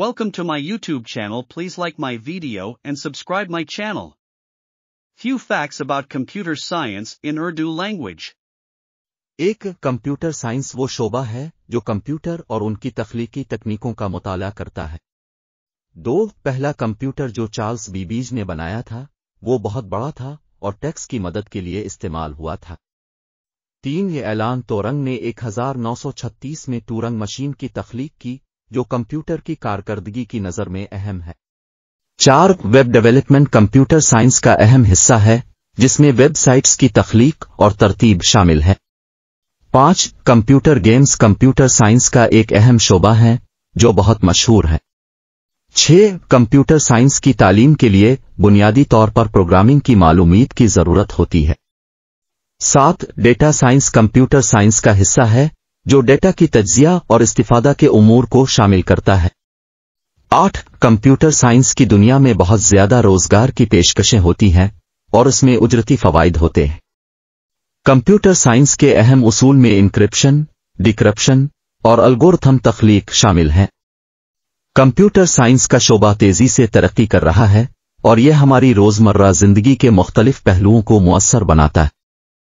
Welcome to my YouTube channel please like my video and subscribe my channel. Few facts about computer science in Urdu language. एक computer science वो शोबा है जो computer और उनकी तख्लीकी तकनीकों का मुताला करता है दो पहला कंप्यूटर जो चार्ल्स बीबीज ने बनाया था वो बहुत बड़ा था और टैक्स की मदद के लिए इस्तेमाल हुआ था तीन ये ऐलान तोरंग ने 1936 में टूरंग मशीन की तख्लीक की जो कंप्यूटर की कारकर्दगी की नज़र में अहम है चार वेब डेवलपमेंट कंप्यूटर साइंस का अहम हिस्सा है जिसमें वेबसाइट्स की तख्लीक और तरतीब शामिल है पांच कंप्यूटर गेम्स कंप्यूटर साइंस का एक अहम शोबा है जो बहुत मशहूर है छह कंप्यूटर साइंस की तालीम के लिए बुनियादी तौर पर प्रोग्रामिंग की मालूमीत की जरूरत होती है सात डेटा साइंस कंप्यूटर साइंस का हिस्सा है जो डेटा की तजिया और इस्तीफादा के उमूर को शामिल करता है आठ कंप्यूटर साइंस की दुनिया में बहुत ज्यादा रोजगार की पेशकशें होती हैं और इसमें उजरती फवायद होते हैं कंप्यूटर साइंस के अहम उसूल में इंक्रिप्शन डिक्रप्शन और अलगोरथम तख्लीक शामिल हैं कंप्यूटर साइंस का शोबा तेजी से तरक्की कर रहा है और यह हमारी रोजमर्रा जिंदगी के मुख्तलिफ पहलुओं को मौसर बनाता है